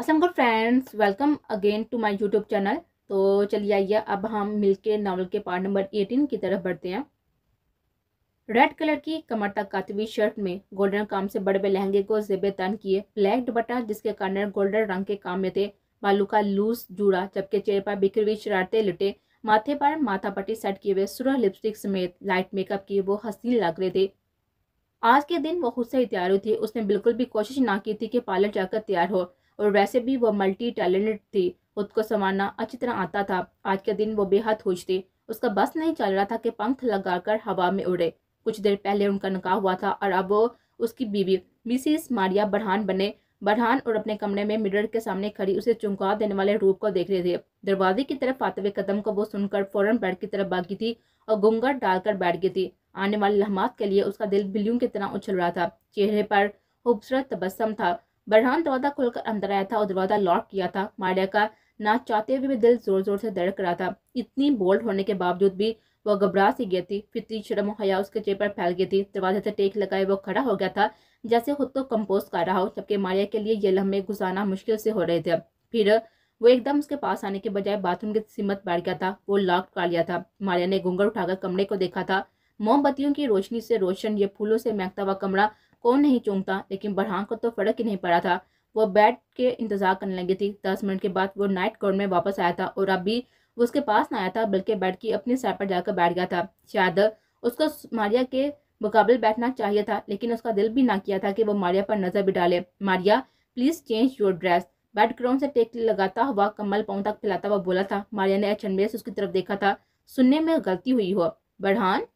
Assam good friends welcome again to my YouTube channel तो चलिए आइए अब हम मिलके नावल के पार्ट नंबर एटीन की तरफ बढ़ते हैं रेड कलर की कमर तक कातवी शर्ट में गोल्डन काम से बड़े बड़े लहंगे को जेबे तन किए ब्लैक दुपट्टा जिसके कारण गोल्डन रंग के काम में थे बालू का लूज जूड़ा जबकि चेहरे पर बिखरी हुई शरारते लुटे माथे पर माथा पट्टी सेट किए हुए सुरह लिपस्टिक समेत लाइट मेकअप किए वो हसीन लग रहे थे आज के दिन वो खुद से ही तैयार हुई थी उसने बिल्कुल भी कोशिश ना की थी कि पार्लर जाकर तैयार हो और वैसे भी वह मल्टी टैलेंटेड थी खुद को संवारना अच्छी तरह आता था आज के दिन वो बेहद खुश थी उसका बस नहीं चल रहा था कि पंख लगाकर हवा में उड़े कुछ देर पहले उनका निकाह हुआ था और अब वो उसकी बीवी मिसिस मारिया बरहान बने बरहान और अपने कमरे में मिरर के सामने खड़ी उसे चुमका देने वाले रूप को देख रहे थे दरवाजे की तरफ आते हुए कदम को वो सुनकर फौरन बेड की तरफ भागी थी और गुंगट डालकर बैठ गई थी आने वाले लम्हात के लिए उसका दिल बिल्लियों की तरह उछल रहा था चेहरे पर खूबसूरत तबस्म था बरहान दरवाज़ा खोलकर अंदर आया था और दरवाज़ा लॉक किया था मारिया का ना चाहते हुए भी दिल जोर जोर से धड़क रहा था इतनी बोल्ड होने के बावजूद भी वह घबरा सी गई थी फितरी शर्म हया उसके चेहरे पर फैल गई थी दरवाजे से टेक लगाए वो खड़ा हो गया था जैसे खुद को कंपोज कर रहा हो जबकि मारिया के लिए ये लम्हे गुजारना मुश्किल से हो रहे थे फिर वो एकदम उसके पास आने के बजाय बाथरूम की सीमत बैठ गया था वो लॉक कर लिया था मारिया ने घूंगर उठाकर कमरे को देखा था मोमबत्तियों की रोशनी से रोशन ये फूलों से महकता हुआ कमरा कौन नहीं चूंकता लेकिन बरहान को तो फ़र्क ही नहीं पड़ा था वो बैठ के इंतज़ार करने लगी थी दस मिनट के बाद वो नाइट कोर्ट में वापस आया था और अभी वो उसके पास ना आया था बल्कि बैठ के अपनी साइड पर जाकर बैठ गया था शायद उसको मारिया के मुकाबले बैठना चाहिए था लेकिन उसका दिल भी ना किया था कि वो मारिया पर नज़र भी डाले Maria please change your dress background से टेक लगाता हुआ कमल पाँव तक फैलाता हुआ बोला था मारिया ने अचनबे से उसकी तरफ देखा था सुनने में गलती हुई हो बरहान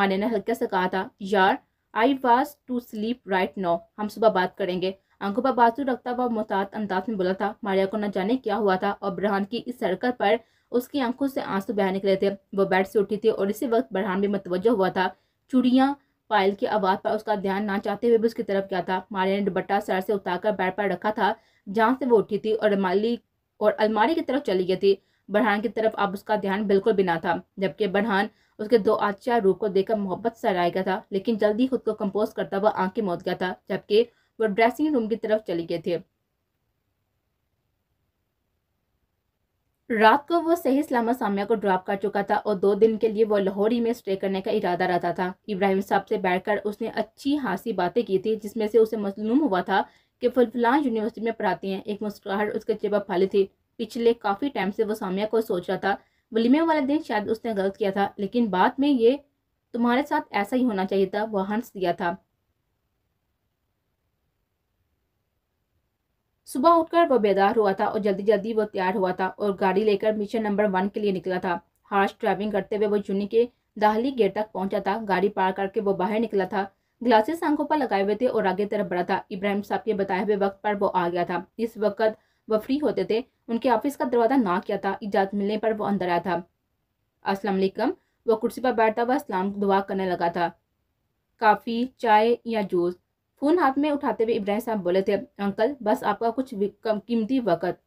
मारिया ने हल्के से कहा था यार I was to sleep right now हम सुबह बात करेंगे आंखों पर बाजू रखता हुआ मोहतात अंदाज में बोला था मारिया को न जाने क्या हुआ था और बरहान की इस हरकत पर उसकी आंखों से आंसू बह निकले थे वो बेड से उठी थी और इसी वक्त बरहान भी मतवजह हुआ था चूड़िया पायल की आवाज़ पर उसका ध्यान ना चाहते हुए भी उसकी तरफ गया था मारिया ने दुपट्टा सर से कर बेड पर रखा था जहाँ से वो उठी थी और माली और अलमारी की तरफ चली गई थी बरहान की तरफ अब उसका ध्यान बिल्कुल भी ना था जबकि बरहान उसके दो आचार रूप को देखकर मोहब्बत सराएगा था लेकिन जल्दी खुद को कंपोज करता हुआ आंखें मौत गया था जबकि वह ड्रेसिंग रूम की तरफ चले गए थे रात को वो सही सलामत सामिया को ड्रॉप कर चुका था और दो दिन के लिए वो लाहौरी में स्टे करने का इरादा रहता था इब्राहिम साहब से बैठकर उसने अच्छी हासी बातें की थी जिसमें से उसे मजलूम हुआ था कि फुलफलां यूनिवर्सिटी में पढ़ाती हैं एक मुस्कुराहट उसके चेबा फाली थी पिछले काफ़ी टाइम से वो सामिया को सोच रहा था वलीमे वाले दिन शायद उसने गलत किया था लेकिन बाद में ये तुम्हारे साथ ऐसा ही होना चाहिए था वह हंस दिया था सुबह उठकर वह बेदार हुआ था और जल्दी जल्दी वह तैयार हुआ था और गाड़ी लेकर मिशन नंबर वन के लिए निकला था हार्श ड्राइविंग करते हुए वह जूनी के दाहली गेट तक पहुंचा था गाड़ी पार करके वो बाहर निकला था ग्लासेस आंखों पर लगाए हुए थे और आगे तरफ बढ़ा था इब्राहिम साहब के बताए हुए वक्त पर वो आ गया था इस वक्त वह फ्री होते थे उनके ऑफिस का दरवाज़ा ना किया था इजाज़त मिलने पर वो अंदर आया था असलम वह कुर्सी पर बैठता हुआ इस्लाम दुआ करने लगा था काफ़ी चाय या जूस फ़ोन हाथ में उठाते हुए इब्राहिम साहब बोले थे अंकल बस आपका कुछ कीमती वक़्त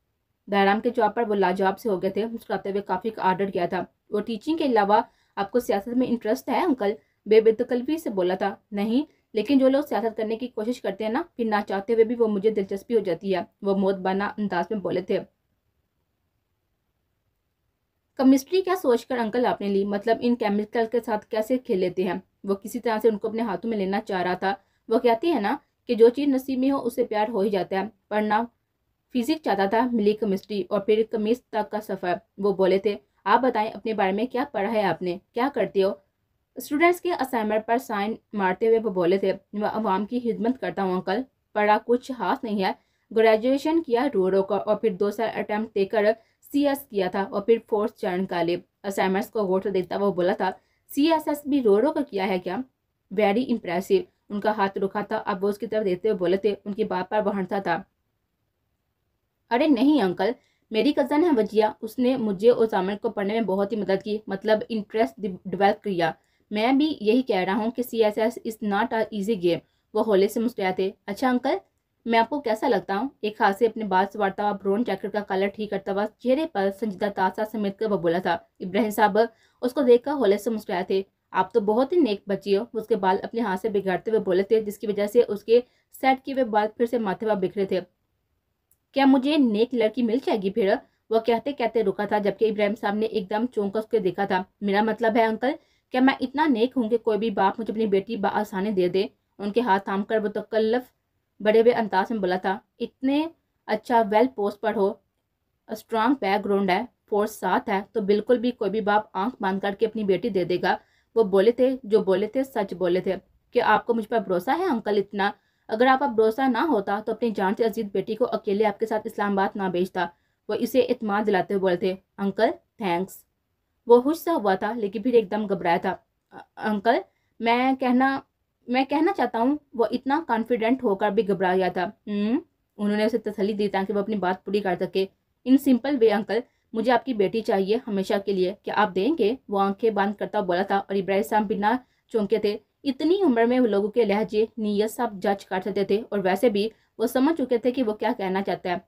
बहराम के जवाब पर वो लाजवाब से हो गए थे मुस्कुराते हुए काफ़ी का आर्डर किया था वो टीचिंग के अलावा आपको सियासत में इंटरेस्ट है अंकल बेबेतकलवी से बोला था नहीं लेकिन जो लोग सियासत करने की कोशिश करते हैं ना फिर ना चाहते हुए भी वो मुझे दिलचस्पी हो जाती है वो मौत बाना अंदाज में बोले थे कमिस्ट्री क्या सोचकर अंकल आपने ली मतलब इन केमिकल के साथ कैसे खेल लेते हैं वो किसी तरह से उनको अपने हाथों में लेना चाह रहा था वो कहती है ना कि जो चीज़ नसीब में हो उससे प्यार हो ही जाता है पर ना फिजिक्स चाहता था मिली केमिस्ट्री और फिर कमिस्ट तक का सफ़र वो बोले थे आप बताएं अपने बारे में क्या पढ़ा है आपने क्या करते हो स्टूडेंट्स के असाइनमेंट पर साइन मारते हुए वो बोले थे वह अवाम की खिदमत करता हूँ अंकल पढ़ा कुछ हाथ नहीं है ग्रेजुएशन किया रो रो का और फिर दो साल अटैम्प्ट देकर सी एस किया था और फिर फोर्थ चरण का ले असाइनमेंट्स को वोट देता वो बोला था सी एस एस भी रो रो का किया है क्या वेरी इंप्रेसिव उनका हाथ रुखा था अब वो उसकी तरफ देखते हुए बोले थे उनकी बात पर बढ़ता था अरे नहीं अंकल मेरी कज़न है वजिया उसने मुझे उस सामिर को पढ़ने में बहुत ही मदद की मतलब इंटरेस्ट डिवेल्प किया मैं भी यही कह रहा हूँ कि C S S is not a easy game वो होले से मुस्कुराते अच्छा अंकल मैं आपको कैसा लगता हूँ एक हाथ से अपने बाल सवारता हुआ ब्राउन जैकेट का कलर ठीक करता हुआ चेहरे पर संजीदा तासा समेत कर बबोला था इब्राहिम साहब उसको कर होले से मुस्कुराए थे आप तो बहुत ही नेक बच्ची हो उसके बाल अपने हाथ से बिगाड़ते हुए बोले थे जिसकी वजह से उसके सेट किए हुए बाल फिर से माथे पर बिखरे थे क्या मुझे नेक लड़की मिल जाएगी फिर वो कहते कहते रुका था जबकि इब्राहिम साहब ने एकदम चौंक उसके देखा था मेरा मतलब है अंकल क्या मैं इतना नेक हूँ कि कोई भी बाप मुझे अपनी बेटी बसानी दे दे उनके हाथ थाम कर बतकल्लफ बड़े हुए अंदाज में बोला था इतने अच्छा वेल पोस्ट पर हो स्ट्रांग बैकग्राउंड है फोर्स साथ है तो बिल्कुल भी कोई भी बाप आंख बांध करके अपनी बेटी दे देगा वो बोले थे जो बोले थे सच बोले थे कि आपको मुझ पर भरोसा है अंकल इतना अगर आप भरोसा ना होता तो अपनी जान से अजीज बेटी को अकेले आपके साथ इस्लामाबाद ना भेजता वो इसे इतमान दिलाते हुए बोले थे अंकल थैंक्स वो हुश सा हुआ था लेकिन फिर एकदम घबराया था अंकल मैं कहना मैं कहना चाहता हूँ वो इतना कॉन्फिडेंट होकर भी घबरा गया था हम्म, उन्होंने उसे तसली दी ताकि वो अपनी बात पूरी कर सके इन सिंपल वे अंकल मुझे आपकी बेटी चाहिए हमेशा के लिए क्या आप देंगे वो आंखें बंद करता बोला था और इब्राहिम साहब बिना चौंके थे इतनी उम्र में वो लोगों के लहजे नीयत सब जज कर सकते थे और वैसे भी वो समझ चुके थे कि वो क्या कहना चाहता है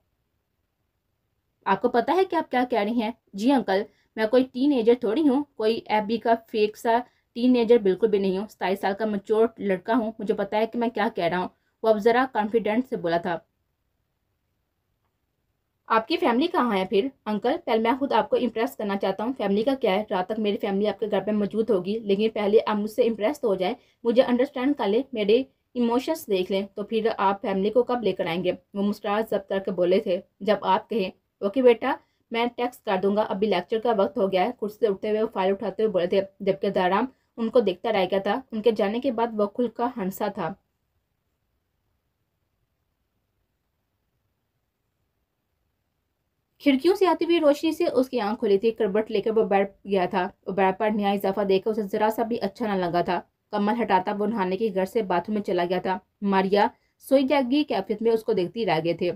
आपको पता है कि आप क्या कह रही हैं जी अंकल मैं कोई टीन थोड़ी हूँ कोई एबी का फेक सा टीन बिल्कुल भी नहीं हूँ सताईस साल का मच्योर लड़का हूँ मुझे पता है कि मैं क्या कह रहा हूँ वो अब ज़रा कॉन्फिडेंट से बोला था आपकी फैमिली कहाँ है फिर अंकल पहले मैं खुद आपको इम्प्रेस करना चाहता हूँ फैमिली का क्या है रात तक मेरी फैमिली आपके घर पे मौजूद होगी लेकिन पहले आप मुझसे इम्प्रेस तो हो जाए मुझे अंडरस्टैंड कर ले मेरे इमोशंस देख लें तो फिर आप फैमिली को कब लेकर आएंगे वो मुस्कुरा जब करके बोले थे जब आप कहें ओके बेटा मैं टेक्स्ट कर दूंगा अभी लेक्चर का वक्त हो गया है कुर्सी से उठते हुए वो फाइल उठाते हुए बोले थे जबकि दाराम उनको देखता रह गया था उनके जाने के बाद वह खुल का हंसा था खिड़कियों से आती हुई रोशनी से उसकी आंख खुली थी करबट लेकर वो बैठ गया था वो बैठ पर नया इजाफा देखकर उसे जरा सा भी अच्छा न लगा था कमल हटाता वो नहाने के घर से बाथरूम में चला गया था मारिया सोई जागी कैफियत में उसको देखती रह गए थे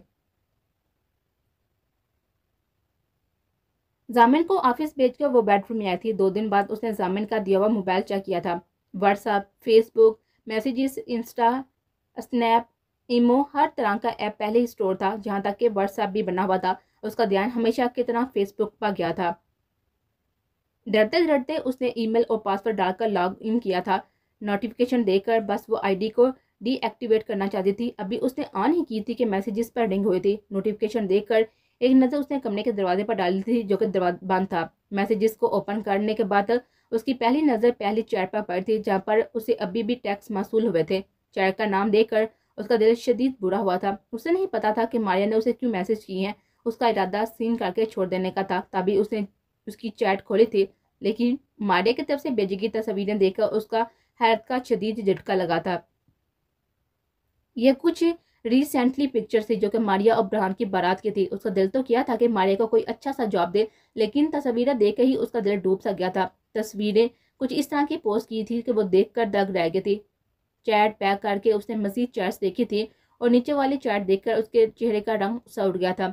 जामिन को ऑफिस भेजकर वो बेडरूम में आई थी दो दिन बाद उसने जामिन का दिया हुआ मोबाइल चेक किया था WhatsApp Facebook messages insta snap imo हर तरह का ऐप पहले ही स्टोर था जहाँ तक कि व्हाट्सएप भी बना हुआ था उसका ध्यान हमेशा की तरह फेसबुक पर गया था डरते डरते उसने ईमेल और पासवर्ड डालकर लॉग इन किया था नोटिफिकेशन देकर बस वो आईडी को डीएक्टिवेट करना चाहती थी अभी उसने ऑन ही की थी कि मैसेजेस पर रिंग हुए थी नोटिफिकेशन देखकर एक नज़र उसने कमरे के दरवाजे पर डाली थी जो कि दरवाजा बंद था मैसेजेस को ओपन करने के बाद उसकी पहली नज़र पहली चैट पर पड़ी थी जहाँ पर उसे अभी भी टैक्स मसूल हुए थे चैट का नाम देखकर उसका दिल शदीद बुरा हुआ था उसे नहीं पता था कि मारिया ने उसे क्यों मैसेज किए हैं उसका इरादा सीन करके छोड़ देने का था तभी उसने उसकी चैट खोली थी लेकिन मारिया की तरफ से बेजी की तस्वीरें देखकर उसका हैरत का शदीद झटका लगा था यह कुछ रिसेंटली पिक्चर थी जो कि मारिया और ब्रहान की बारात की थी उसका दिल तो किया था कि मारिया को कोई अच्छा सा जॉब दे लेकिन तस्वीरें देख कर ही उसका दिल डूब सा गया था तस्वीरें कुछ इस तरह की पोस्ट की थी कि वो देख कर दग रह गई थी चैट पैक करके उसने मजीद चैट्स देखी थी और नीचे वाली चैट देखकर उसके चेहरे का रंग सा उड़ गया था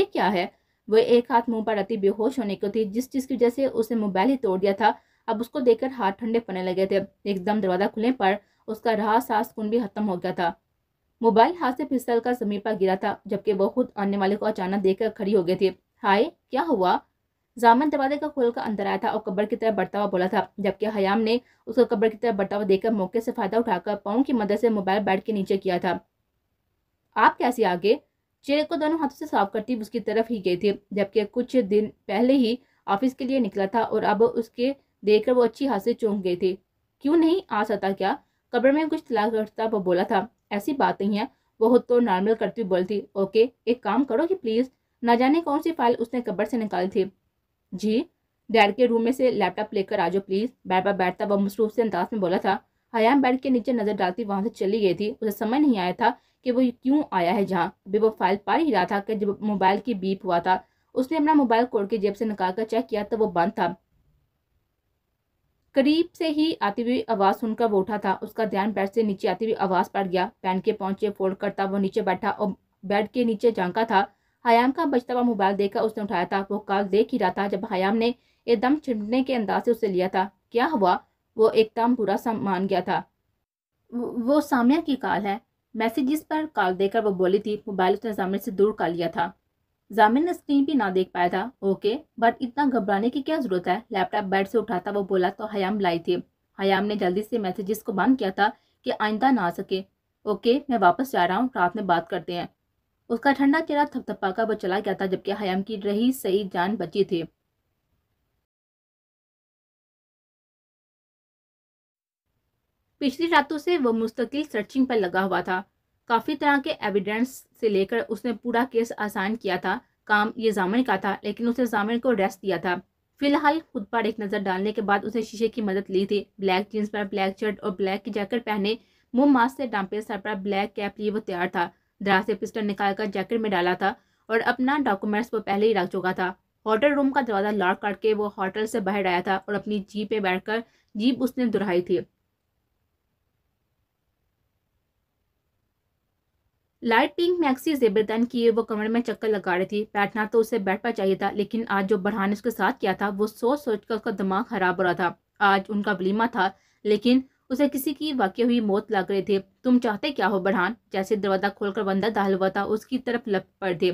ये क्या है वह एक हाथ मुंह पर अति बेहोश होने को थी जिस चीज़ की वजह से उसने मोबाइल ही तोड़ दिया था अब उसको देखकर हाथ ठंडे पड़ने लगे थे एकदम दरवाज़ा खुलने पर उसका राह सांस कुन भी खत्म हो गया था मोबाइल हाथ से फिसल का जमीन पर गिरा था जबकि वो खुद आने वाले को अचानक देखकर खड़ी हो गए थे हाय क्या हुआ जामन दरवाजे का खोलकर अंदर आया था और कब्र की तरफ बढ़ता हुआ बोला था जबकि हयाम ने उसको कब्र की तरफ बढ़ता हुआ देखकर मौके से फायदा उठाकर पाओ की मदद से मोबाइल बैट के नीचे किया था आप कैसे आगे चेहरे को दोनों हाथों से साफ करती उसकी तरफ ही गई थी जबकि कुछ दिन पहले ही ऑफिस के लिए निकला था और अब उसके देखकर वो अच्छी हाथ से चौंक गई थी क्यों नहीं आ सकता क्या कब्र में कुछ तलाक रखता वो बोला था ऐसी बात नहीं है वो तो नॉर्मल करती हुई बोलती ओके एक काम करो कि प्लीज़ ना जाने कौन सी फाइल उसने कबर से निकाली थी जी डैड के रूम में से लैपटॉप लेकर आ जाओ प्लीज़ बैड पर बैठता वह मसरूफ से अंदाज में बोला था हयाम बैठ के नीचे नज़र डालती वहाँ से चली गई थी उसे समझ नहीं आया था कि वो क्यों आया है जहाँ अभी वो फाइल पा ही रहा था कि जब मोबाइल की बीप हुआ था उसने अपना मोबाइल कोड के जेब से निकाल कर चेक किया तो वो बंद था करीब से ही आती हुई आवाज़ सुनकर वो उठा था उसका ध्यान बेड से नीचे आती हुई आवाज़ पड़ गया पैन के पहुंचे फोल्ड करता वो नीचे बैठा और बेड के नीचे झांका था हयाम का बचता हुआ मोबाइल देखकर उसने उठाया था वो कॉल देख ही रहा था जब हयाम ने एकदम छिड़ने के अंदाज से उसे लिया था क्या हुआ वो एकदम बुरा सा मान गया था वो सामिया की कॉल है मैसेज पर कॉल देकर वो बोली थी मोबाइल उसने सामने से दूर कर लिया था जामिन ने स्क्रीन भी ना देख पाया था ओके बट इतना घबराने की क्या जरूरत है लैपटॉप बेड से उठा था वो बोला तो हयाम लाई थी हयाम ने जल्दी से मैसेजेस को बंद किया था कि आइंदा ना सके ओके मैं वापस जा रहा हूँ रात में बात करते हैं उसका ठंडा चेहरा थपथपा थपथपाकर वो चला गया था जबकि हयाम की रही सही जान बची थी पिछली रातों से वो मुस्तकिल सर्चिंग पर लगा हुआ था काफ़ी तरह के एविडेंस से लेकर उसने पूरा केस आसान किया था काम ये जामिन का था लेकिन उसने जामिन को रेस्ट दिया था फिलहाल खुद पर एक नज़र डालने के बाद उसने शीशे की मदद ली थी ब्लैक जीन्स पर ब्लैक शर्ट और ब्लैक की जैकेट पहने मुंह मास्क से डांपे सर पर ब्लैक कैप लिए वो तैयार था दराज से पिस्टल निकालकर जैकेट में डाला था और अपना डॉक्यूमेंट्स वो पहले ही रख चुका था होटल रूम का दरवाज़ा लॉक करके वो होटल से बाहर आया था और अपनी जीप में बैठकर जीप उसने दुराई थी लाइट पिंक मैक्सी जेबरदान की वो कमर में चक्कर लगा रही थी बैठना तो उसे बैठ पर चाहिए था लेकिन आज जो बढ़ा उसके साथ किया था वो सोच सोच कर उसका दिमाग खराब हो रहा था आज उनका वलीमा था लेकिन उसे किसी की वाकई हुई मौत लग रही थी तुम चाहते क्या हो बढ़ान जैसे दरवाजा खोलकर बंदा दाल हुआ था उसकी तरफ लप पड़ थे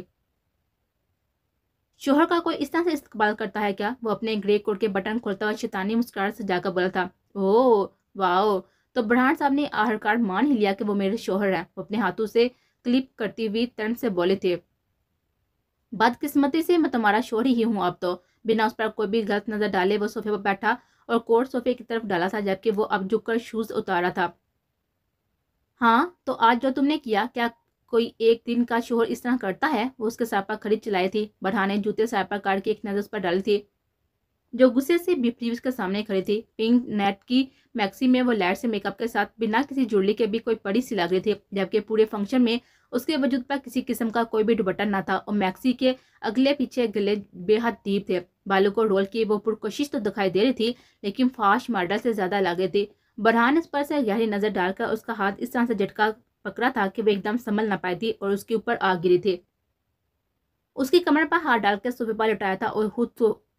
शोहर का कोई इस तरह से इस्तेमाल करता है क्या वो अपने ग्रे कोट के बटन खोलता हुआ शैतानी मुस्कुराहट से जाकर बोला था ओ वाह तो बढ़ान साहब ने आहरकार मान ही लिया कि वो मेरे शोहर है वो अपने हाथों से क्लिप करती हुई तन से बोले थे बदकिस्मती से मैं तुम्हारा शोर ही हूँ अब तो बिना उस पर कोई भी गलत नज़र डाले वो सोफे पर बैठा और कोर्ट सोफे की तरफ डाला था जबकि वो अब झुककर शूज़ उतारा था हाँ तो आज जो तुमने किया क्या कोई एक दिन का शोर इस तरह करता है वो उसके सर पर खरीद चलाई थी बढ़ाने जूते सर पर काट के एक नज़र उस पर डाली थी जो गुस्से से बिपरी उसके सामने खड़े थे पिंक नेट की मैक्सी में वो लाइट से मेकअप के साथ बिना किसी जुड़ली के भी कोई बड़ी सी लग रही थी जबकि पूरे फंक्शन में उसके वजूद पर किसी किस्म का कोई भी दुपट्टा ना था और मैक्सी के अगले पीछे गले बेहद दीप थे बालों को रोल की वो पुरकोशिश तो दिखाई दे रही थी लेकिन फास्ट मॉडल से ज़्यादा लगे थे बरहान इस पर से गहरी नज़र डालकर उसका हाथ इस तरह से झटका पकड़ा था कि वह एकदम संभल ना पाई थी और उसके ऊपर आ गिरी थी उसकी कमर पर हाथ डालकर सुबह पर लुटाया था और खुद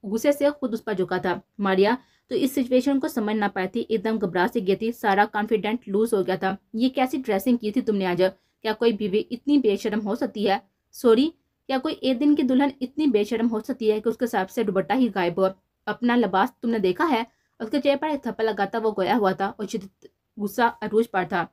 गुस्से से खुद उस पर झुका था मारिया तो इस सिचुएशन को समझ ना पाई थी एकदम घबरा से गई थी सारा कॉन्फिडेंट लूज हो गया था ये कैसी ड्रेसिंग की थी तुमने आज क्या कोई बीवी इतनी बेशरम हो सकती है सॉरी क्या कोई एक दिन की दुल्हन इतनी बेशरम हो सकती है कि उसके साफ से दुबट्टा ही गायब हो अपना लबास तुमने देखा है उसके चेहरे पर एक थप्पा लगा था वो गोया हुआ था और गुस्सा अरूज पर था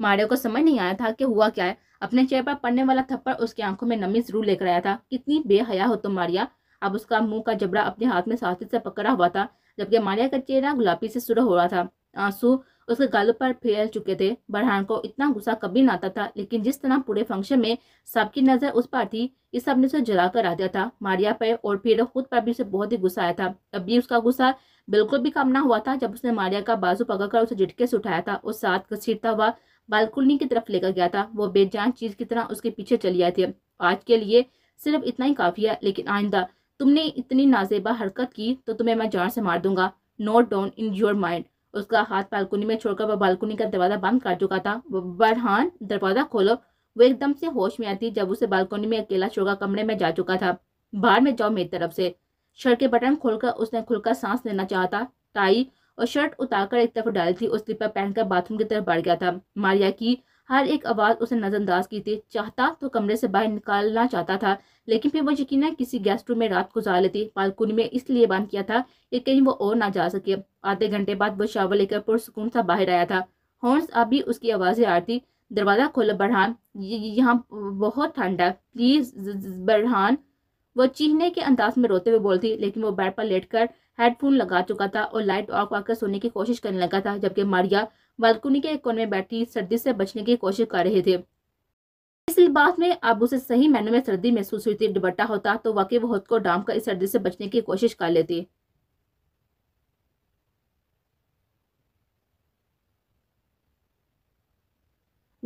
मारिया को समझ नहीं आया था कि हुआ क्या है अपने चेहरे पर पड़ने वाला थप्पड़ उसकी आंखों में नमी जरूर लेकर आया था कितनी बेहया हो तुम मारिया अब उसका मुंह का जबड़ा अपने हाथ में साथी से पकड़ा हुआ था जबकि मारिया का चेहरा गुलाबी से सुरह हो रहा था आंसू उसके गालों पर फैल चुके थे बरहान को इतना गुस्सा कभी ना आता था लेकिन जिस तरह पूरे फंक्शन में सबकी नजर उस पर थी इस सब ने उसे जला कर आ दिया था मारिया पर और फिर खुद पर भी उसे बहुत ही गुस्सा आया था अब भी उसका गुस्सा बिल्कुल भी कम ना हुआ था जब उसने मारिया का बाजू पकड़कर उसे झटके से उठाया था और साथ घसीटता हुआ बालकुनी की तरफ लेकर गया था वो बेजान चीज की तरह उसके पीछे चली आई थी आज के लिए सिर्फ इतना ही काफी है लेकिन आइंदा तुमने इतनी नाजेबा हरकत की तो तुम्हें मैं जान से मार दूंगा note down in your mind उसका हाथ बालकोनी में छोड़कर वह बालकोनी का दरवाज़ा बंद कर चुका था बरहान दरवाज़ा खोलो वो एकदम से होश में आती जब उसे बालकोनी में अकेला छोड़कर कमरे में जा चुका था बाहर में जाओ मेरी तरफ से शर्ट के बटन खोलकर उसने खुलकर सांस लेना चाहा था टाई और शर्ट उतारकर एक तरफ डाली थी उस स्लीपर पहनकर बाथरूम की तरफ बढ़ गया था मारिया की हर एक आवाज़ उसे नज़रअंदाज की थी चाहता तो कमरे से बाहर निकालना चाहता था लेकिन फिर वो यकीन है किसी गेस्ट रूम में रात गुजार लेती बालकुनी में इसलिए बंद किया था कि कहीं वो और ना जा सके आधे घंटे बाद वो शावर लेकर पुरसकून सा बाहर आया था हॉर्स अब भी उसकी आवाज़ें आ रही दरवाज़ा खोला बरहान यहाँ बहुत ठंड है प्लीज़ बरहान वो चीहने के अंदाज में रोते हुए बोलती लेकिन वो बेड पर लेट कर हेडफोन लगा चुका था और लाइट ऑफ आकर सोने की कोशिश करने लगा था जबकि मारिया बालकुनी के एक कोने में बैठी सर्दी से बचने की कोशिश कर रहे थे इसलिए बाद में अब उसे सही मैनू में सर्दी महसूस हुई थी दुबट्टा होता तो वाकई वो खुद को डाम कर इस सर्दी से बचने की कोशिश कर लेती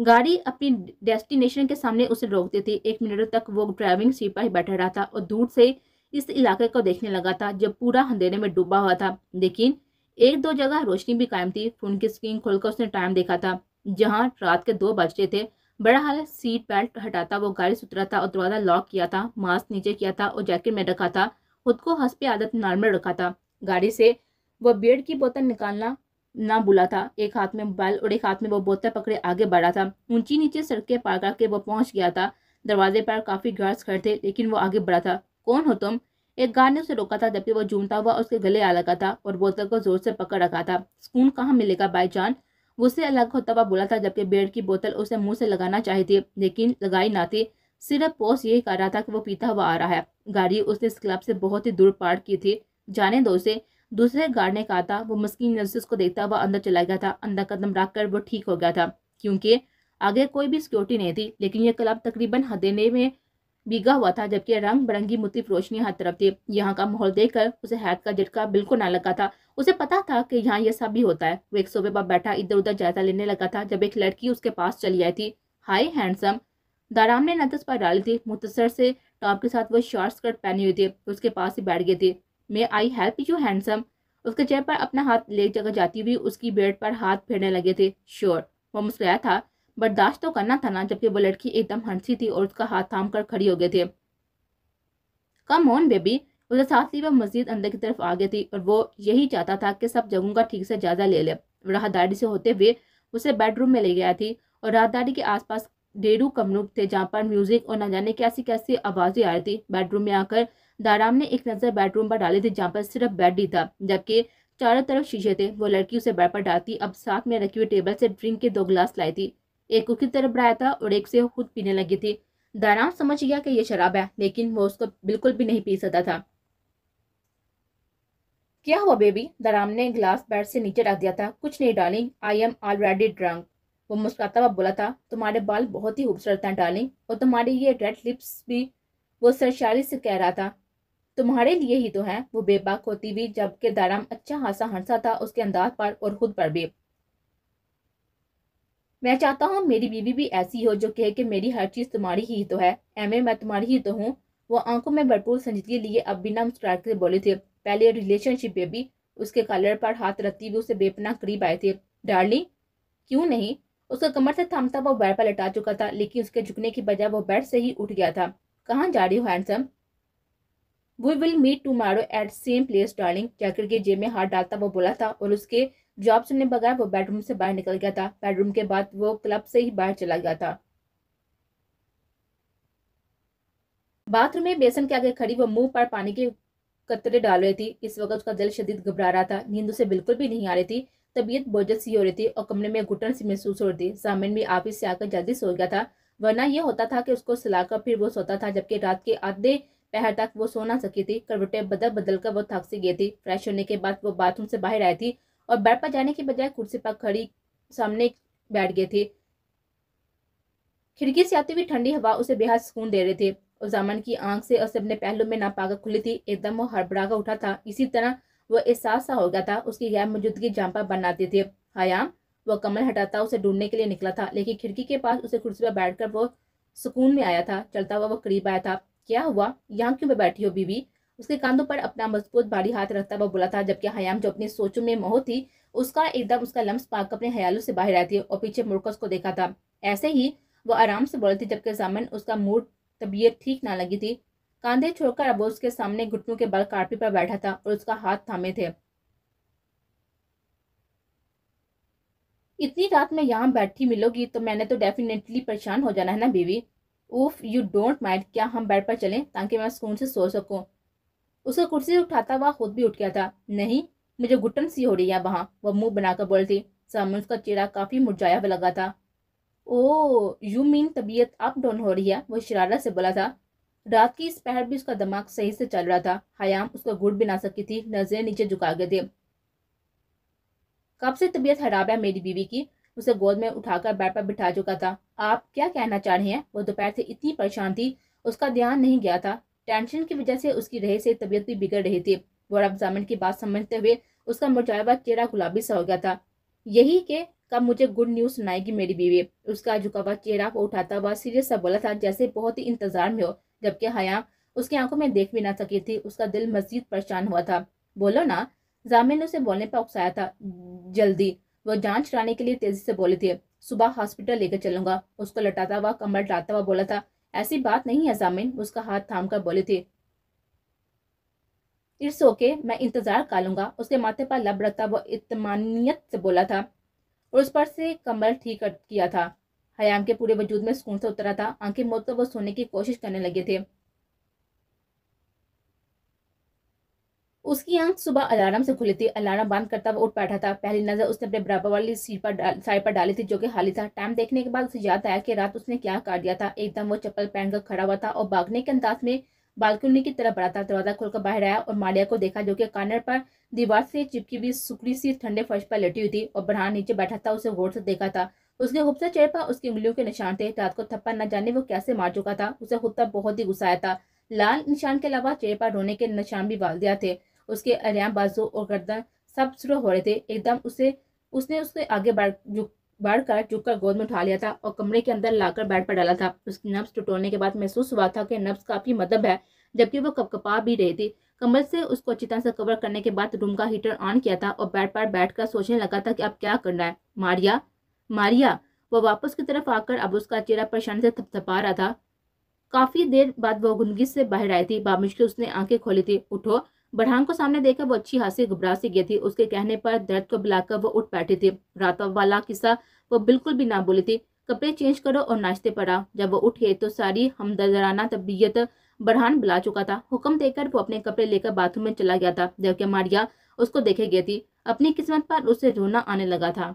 गाड़ी अपनी डेस्टिनेशन के सामने उसे रोकती थी एक मिनट तक वो ड्राइविंग सीट पर ही बैठा रहा था और दूर से इस इलाके को देखने लगा था जो पूरा अंधेरे में डूबा हुआ था लेकिन एक दो जगह रोशनी भी कायम थी फोन की स्क्रीन खोलकर उसने टाइम देखा था जहां रात के दो बज रहे थे बड़ा हाल सीट बेल्ट हटाता वो गाड़ी सुथरा था और दरवाज़ा लॉक किया था मास्क नीचे किया था और जैकेट में रखा था खुद को हंस पे आदत नॉर्मल रखा था गाड़ी से वो बेड की बोतल निकालना ना बुला था एक हाथ में मोबाइल और एक हाथ में वो बोतल पकड़े आगे बढ़ा था ऊंची नीचे सड़कें पार करके वो पहुंच गया था दरवाजे पर काफ़ी गार्ड्स खड़े थे लेकिन वो आगे बढ़ा था कौन हो तुम एक गार्ड ने उसे रोका था जबकि वो झूमता हुआ उसके गले आ लगा था और बोतल को जोर से पकड़ रखा था सुकून कहाँ मिलेगा बाई जान उससे अलग होता हुआ बोला था जबकि बेड की बोतल उसे मुंह से लगाना चाहिए थी लेकिन लगाई ना थी सिर्फ पोस्ट यही कर रहा था कि वो पीता हुआ आ रहा है गाड़ी उसने इस क्लब से बहुत ही दूर पार्क की थी जाने दो से दूसरे गार्ड ने कहा था वो मुस्किन नजर उसको देखता हुआ अंदर चला गया था अंदर कदम रख कर वो ठीक हो गया था क्योंकि आगे कोई भी सिक्योरिटी नहीं थी लेकिन यह क्लब तकरीबन हदेने में बिगा हुआ था जबकि रंग बिरंगी मुतिफ रोशनी हर तरफ थी यहाँ का माहौल देखकर उसे हैरत का झटका बिल्कुल ना लगा था उसे पता था कि यहाँ यह सब भी होता है वो एक सोफे पर बैठा इधर उधर जायजा लेने लगा था जब एक लड़की उसके पास चली आई थी हाय हैंडसम दाराम ने नदस पर डाली थी मुतसर से टॉप के साथ वो शॉर्ट स्कर्ट पहनी हुई थी उसके पास ही बैठ गए थे may I help you handsome उसके चेहरे पर अपना हाथ ले जगह जाती हुई उसकी बेड पर हाथ फेरने लगे थे श्योर वो मुस्कुराया था बर्दाश्त तो करना था ना जबकि वो लड़की एकदम हंसी थी और उसका हाथ थाम कर खड़ी हो गए थे कम ऑन बेबी उसे साथ ही वह मस्जिद अंदर की तरफ आ गई थी और वो यही चाहता था कि सब जगहों का ठीक से जायजा ले ले राहदारी से होते हुए उसे बेडरूम में ले गया थी और राहदारी के आसपास डेढ़ू कमरों थे जहाँ पर म्यूजिक और न जाने कैसी कैसी आवाज़ें आ रही थी बेडरूम में आकर दाराम ने एक नज़र बेडरूम पर डाली थी जहाँ पर सिर्फ बेड ही था जबकि चारों तरफ शीशे थे वो लड़की उसे बेड पर डालती अब साथ में रखी हुई टेबल से ड्रिंक के दो गिलास लाई थी एक की तरफ बढ़ाया था और एक से खुद पीने लगी थी दाराम समझ गया कि यह शराब है लेकिन वो उसको बिल्कुल भी नहीं पी सकता था क्या हुआ बेबी दाराम ने ग्लास बेड से नीचे रख दिया था कुछ नहीं darling I am already drunk वो मुस्कुराता हुआ बोला था तुम्हारे बाल बहुत ही खूबसूरत हैं डार्लिंग और तुम्हारे ये रेड लिप्स भी वो सरशारी से कह रहा था तुम्हारे लिए ही तो है वो बेबाक होती हुई जबकि दाराम अच्छा हासा हंसा था उसके अंदाज पर और खुद पर भी मैं चाहता हूँ मेरी बीवी भी ऐसी हो जो कहे कि मेरी हर चीज़ तुम्हारी ही तो है एमए मैं तुम्हारी ही तो हूँ वो आंखों में भरपूर संजीदगी लिए अब बिना मुस्कुराहट के बोले थे पहले रिलेशनशिप बेबी उसके कलर पर हाथ रखती हुए उसे बेपना करीब आए थे डार्लिंग क्यों नहीं उसका कमर से थामता वो बेड पर लटा चुका था लेकिन उसके झुकने की बजाय वो बेड से ही उठ गया था कहाँ जा रही हो handsome we will meet tomorrow at same place darling jacket के जेब में हाथ डालता वो बोला था और उसके जॉब सुनने बगैर वो बेडरूम से बाहर निकल गया था बेडरूम के बाद वो क्लब से ही बाहर चला गया था बाथरूम में बेसन के आगे खड़ी वो मुंह पर पानी के कतरे डाल रही थी इस वक्त उसका दिल शदीद घबरा रहा था नींद उसे बिल्कुल भी नहीं आ रही थी तबीयत बोझल सी हो रही थी और कमरे में घुटन सी महसूस हो रही थी सामिन भी आप से आकर जल्दी सो गया था वरना यह होता था कि उसको सलाकर फिर वो सोता था जबकि रात के आधे पहर तक वो सो ना सकी थी करवटे बदल बदल कर वो थक सी गई थी फ्रेश होने के बाद वो बाथरूम से बाहर आई थी और बेड पर जाने के बजाय कुर्सी पर खड़ी सामने बैठ गए थे खिड़की से आती हुई ठंडी हवा उसे बेहद सुकून दे रहे थे और जामन की आंख से और अपने पहलू में नापाका खुली थी एकदम वो हड़बड़ागा उठा था इसी तरह वह एहसास सा हो गया था उसकी गैर मौजूदगी जाम्पा बनाते थे हयाम वह कमल हटाता उसे ढूंढने के लिए निकला था लेकिन खिड़की के पास उसे कुर्सी पर बैठकर वो सुकून में आया था चलता हुआ वो करीब आया था क्या हुआ यहाँ क्यों बैठी हो बीबी उसके कांधों पर अपना मजबूत भारी हाथ रखता हुआ बोला था जबकि हयाम जो अपनी सोचों में मोह थी उसका एकदम उसका लम्स पाक अपने हयालों से बाहर आती और पीछे मुड़कर उसको देखा था ऐसे ही वो आराम से बोलती थी जबकि सामन उसका मूड तबीयत ठीक ना लगी थी कांधे छोड़कर अब उसके सामने घुटनों के बल कारपी पर बैठा था और उसका हाथ थामे थे इतनी रात में यहाँ बैठी मिलोगी तो मैंने तो डेफिनेटली परेशान हो जाना है ना बीवी उफ यू डोंट माइंड क्या हम बेड पर चलें ताकि मैं सुकून से सो सकूं उसको कुर्सी से उठाता वह खुद भी उठ गया था नहीं मुझे घुटन सी हो रही है वहाँ वह मुंह बनाकर बोलती सामने उसका चेहरा काफी मुरझाया हुआ लगा था ओ यू मीन तबीयत अप डाउन हो रही है वह शरारत से बोला था रात की इस पहर भी उसका दिमाग सही से चल रहा था हयाम उसका गुड़ भी ना सकी थी नजरें नीचे झुका गए थे कब से तबीयत खराब है मेरी बीवी की उसे गोद में उठाकर बेड पर बिठा चुका था आप क्या कहना चाह रहे हैं वो दोपहर से इतनी परेशान थी उसका ध्यान नहीं गया था टेंशन की वजह से उसकी रहे से तबीयत भी बिगड़ रही थी बोर्ड जामिन की बात समझते हुए उसका मुरझाया चेहरा गुलाबी सा हो गया था यही के कब मुझे गुड न्यूज सुनाएगी मेरी बीवी उसका झुका हुआ चेहरा को उठाता हुआ सीरियस सा बोला था जैसे बहुत ही इंतजार में हो जबकि हयाम उसकी आंखों में देख भी ना सकी थी उसका दिल मजीद परेशान हुआ था बोलो ना जामिन ने उसे बोलने पर उकसाया था जल्दी वह जांच कराने के लिए तेजी से बोले थे सुबह हॉस्पिटल लेकर चलूंगा उसको लटाता हुआ कमर डालता हुआ बोला था ऐसी बात नहीं है जामिन उसका हाथ थाम कर बोले थे इट्स ओके मैं इंतजार कर लूंगा उसके माथे पर लब रखता वो इतमानियत से बोला था और उस पर से कमर ठीक किया था हयाम के पूरे वजूद में सुकून से उतरा था आंखें मोत वो सोने की कोशिश करने लगे थे उसकी आंख सुबह अलार्म से खुली थी अलार्म बंद करता हुआ उठ बैठा था पहली नजर उसने अपने बराबर वाली सीट पर साइड पर डाली थी जो कि हाली था टाइम देखने के बाद उसे याद आया कि रात उसने क्या काट दिया था एकदम वो चप्पल पहनकर खड़ा हुआ था और भागने के अंदाज में बालकनी की तरफ बढ़ा था दरवाजा खोलकर बाहर आया और मालिया को देखा जो कि कानर पर दीवार से चिपकी हुई सुखड़ी सी ठंडे फर्श पर लेटी हुई थी और बढ़ा नीचे बैठा था उसे गौर से देखा था उसके खूबसा चेहरे पर उसकी उंगलियों के निशान थे रात को थप्पा न जाने वो कैसे मार चुका था उसे खुद बहुत ही गुस्सा आया था लाल निशान के अलावा चेहरे पर रोने के निशान भी बाल दिया थे उसके अलियाम बाजू और गर्दन सब शुरू हो रहे थे एकदम उसे उसने उसके आगे बढ़ झुक बढ़कर गोद में उठा लिया था और कमरे के अंदर लाकर बेड पर डाला था उसकी नब्स टुटोलने के बाद महसूस हुआ था कि नब्स काफ़ी मदब है जबकि वो कपकपा भी रही थी कमर से उसको अच्छी तरह से कवर करने के बाद रूम का हीटर ऑन किया था और बेड पर बैठकर सोचने लगा था कि अब क्या करना है मारिया मारिया वो वापस की तरफ आकर अब उसका चेहरा परेशानी से थपथपा रहा था काफ़ी देर बाद वो गुंदगी से बाहर आई थी बामुश्किल उसने आंखें खोली थी उठो बढ़ान को सामने देखकर वो अच्छी हंसी घबरा सी गई थी उसके कहने पर दर्द को बुलाकर वो उठ बैठी थी रात वाला किस्सा वो बिल्कुल भी ना बोली थी कपड़े चेंज करो और नाश्ते पड़ा जब वो उठे तो सारी हमदर्दाना तबीयत बढ़ान बुला चुका था हुक्म देकर वो अपने कपड़े लेकर बाथरूम में चला गया था जबकि मारिया उसको देखे गई थी अपनी किस्मत पर उसे रोना आने लगा था